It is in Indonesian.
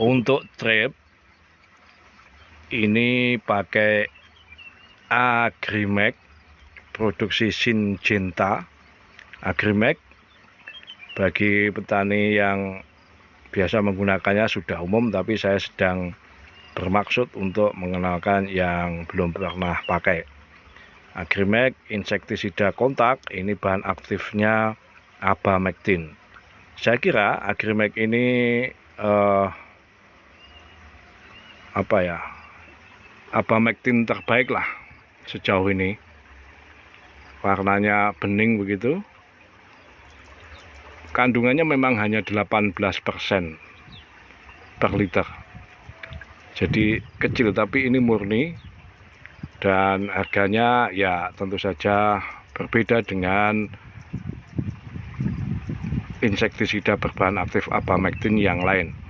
untuk trip ini pakai Agrimax produksi Sinjinta Agrimax bagi petani yang biasa menggunakannya sudah umum tapi saya sedang bermaksud untuk mengenalkan yang belum pernah pakai Agrimax insektisida kontak ini bahan aktifnya abamectin. Saya kira Agrimax ini eh, apa ya apa mektin terbaik lah sejauh ini warnanya bening begitu kandungannya memang hanya 18% per liter jadi kecil tapi ini murni dan harganya ya tentu saja berbeda dengan insektisida berbahan aktif abamectin yang lain